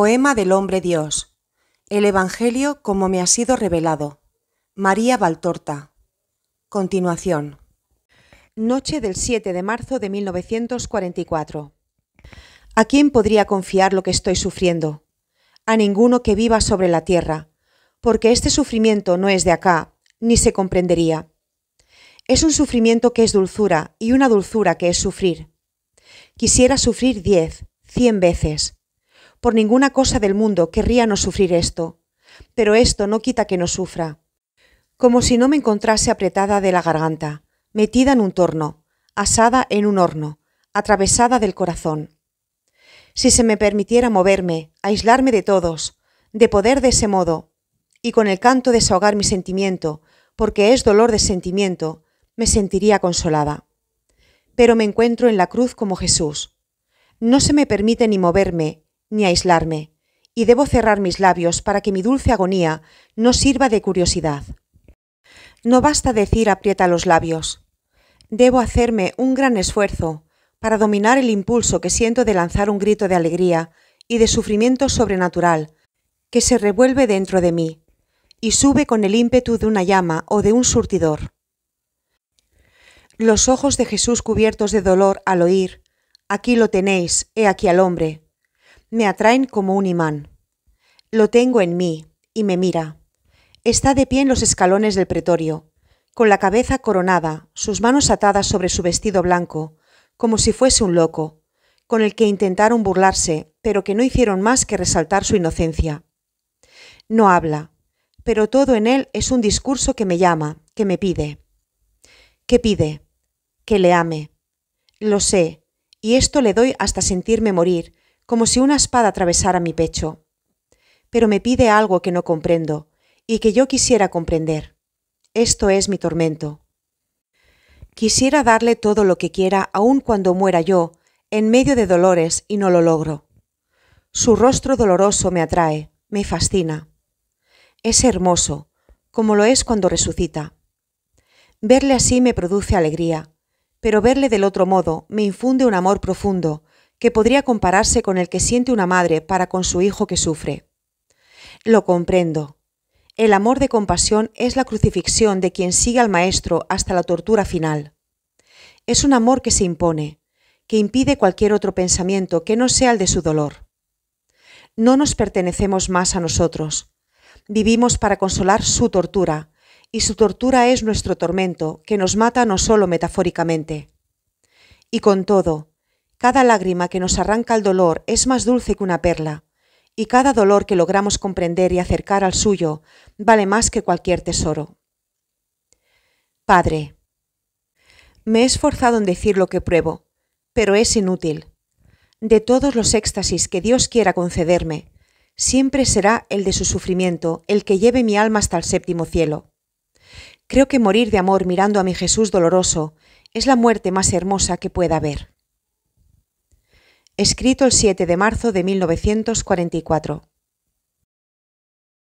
Poema del hombre Dios. El Evangelio como me ha sido revelado. María Valtorta. Continuación. Noche del 7 de marzo de 1944. ¿A quién podría confiar lo que estoy sufriendo? A ninguno que viva sobre la tierra, porque este sufrimiento no es de acá, ni se comprendería. Es un sufrimiento que es dulzura y una dulzura que es sufrir. Quisiera sufrir diez, cien veces por ninguna cosa del mundo querría no sufrir esto, pero esto no quita que no sufra. Como si no me encontrase apretada de la garganta, metida en un torno, asada en un horno, atravesada del corazón. Si se me permitiera moverme, aislarme de todos, de poder de ese modo, y con el canto desahogar mi sentimiento, porque es dolor de sentimiento, me sentiría consolada. Pero me encuentro en la cruz como Jesús. No se me permite ni moverme, ni aislarme, y debo cerrar mis labios para que mi dulce agonía no sirva de curiosidad. No basta decir aprieta los labios. Debo hacerme un gran esfuerzo para dominar el impulso que siento de lanzar un grito de alegría y de sufrimiento sobrenatural, que se revuelve dentro de mí, y sube con el ímpetu de una llama o de un surtidor. Los ojos de Jesús cubiertos de dolor al oír, aquí lo tenéis, he aquí al hombre, me atraen como un imán. Lo tengo en mí, y me mira. Está de pie en los escalones del pretorio, con la cabeza coronada, sus manos atadas sobre su vestido blanco, como si fuese un loco, con el que intentaron burlarse, pero que no hicieron más que resaltar su inocencia. No habla, pero todo en él es un discurso que me llama, que me pide. ¿Qué pide? Que le ame. Lo sé, y esto le doy hasta sentirme morir, como si una espada atravesara mi pecho. Pero me pide algo que no comprendo y que yo quisiera comprender. Esto es mi tormento. Quisiera darle todo lo que quiera aun cuando muera yo, en medio de dolores, y no lo logro. Su rostro doloroso me atrae, me fascina. Es hermoso, como lo es cuando resucita. Verle así me produce alegría, pero verle del otro modo me infunde un amor profundo que podría compararse con el que siente una madre para con su hijo que sufre. Lo comprendo. El amor de compasión es la crucifixión de quien sigue al Maestro hasta la tortura final. Es un amor que se impone, que impide cualquier otro pensamiento que no sea el de su dolor. No nos pertenecemos más a nosotros. Vivimos para consolar su tortura, y su tortura es nuestro tormento, que nos mata no solo metafóricamente. Y con todo, cada lágrima que nos arranca el dolor es más dulce que una perla, y cada dolor que logramos comprender y acercar al suyo vale más que cualquier tesoro. Padre, me he esforzado en decir lo que pruebo, pero es inútil. De todos los éxtasis que Dios quiera concederme, siempre será el de su sufrimiento el que lleve mi alma hasta el séptimo cielo. Creo que morir de amor mirando a mi Jesús doloroso es la muerte más hermosa que pueda haber escrito el 7 de marzo de 1944.